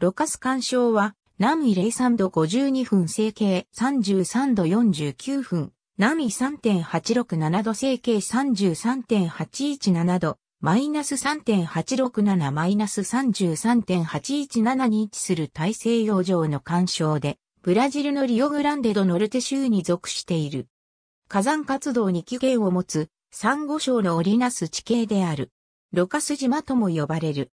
ロカス干渉は、南緯03度52分整形33度49分、南緯3.867度整形33.817度、マイナス3.867マイナス33.817に位置する大西洋上の干渉で、ブラジルのリオグランデドノルテ州に属している。火山活動に起源を持つ、サンゴ礁の織りなす地形である。ロカス島とも呼ばれる。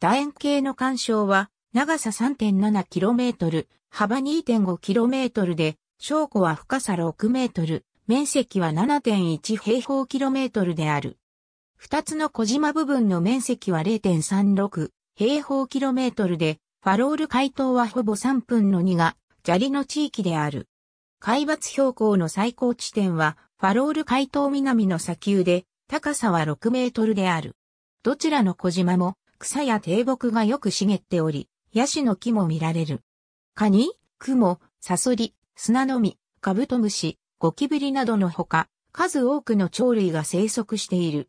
楕円形の干渉は、長さ 3.7km、幅 2.5km で、小湖は深さ 6m、面積は7.1平方キロメートルである。二つの小島部分の面積は0.36平方キロメートルで、ファロール海島はほぼ3分の2が砂利の地域である。海抜標高の最高地点は、ファロール海島南の砂丘で、高さは6メートルである。どちらの小島も草や低木がよく茂っており、ヤシの木も見られる。カニ、クモ、サソリ、砂の実、カブトムシ、ゴキブリなどのほか、数多くの鳥類が生息している。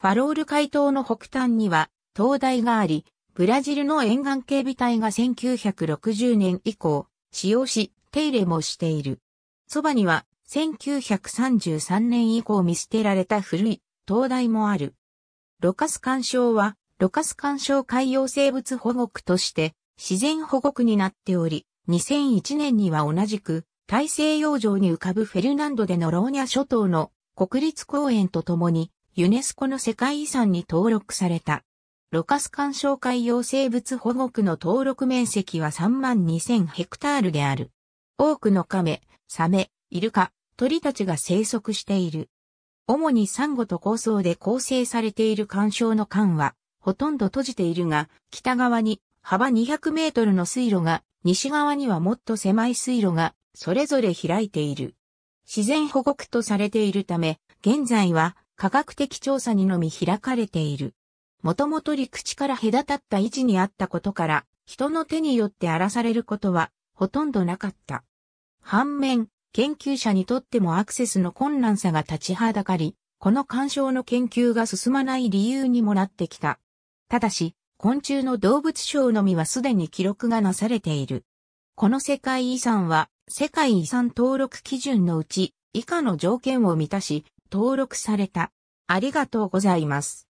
ファロール海島の北端には、灯台があり、ブラジルの沿岸警備隊が1960年以降、使用し、手入れもしている。そばには、1933年以降見捨てられた古い灯台もある。ロカス干渉は、ロカス干渉海洋生物保護区として、自然保護区になっており、2001年には同じく、大西洋上に浮かぶフェルナンドでのローニャ諸島の国立公園とともに、ユネスコの世界遺産に登録された。ロカス干賞海洋生物保護区の登録面積は3万2000ヘクタールである。多くのカメ、サメ、イルカ、鳥たちが生息している。主にサンゴと高層で構成されている干渉の間は、ほとんど閉じているが、北側に幅200メートルの水路が、西側にはもっと狭い水路が、それぞれ開いている。自然保護区とされているため、現在は科学的調査にのみ開かれている。もともと陸地から隔たった位置にあったことから、人の手によって荒らされることはほとんどなかった。反面、研究者にとってもアクセスの困難さが立ちはだかり、この干渉の研究が進まない理由にもなってきた。ただし、昆虫の動物賞のみはすでに記録がなされている。この世界遺産は、世界遺産登録基準のうち、以下の条件を満たし、登録された。ありがとうございます。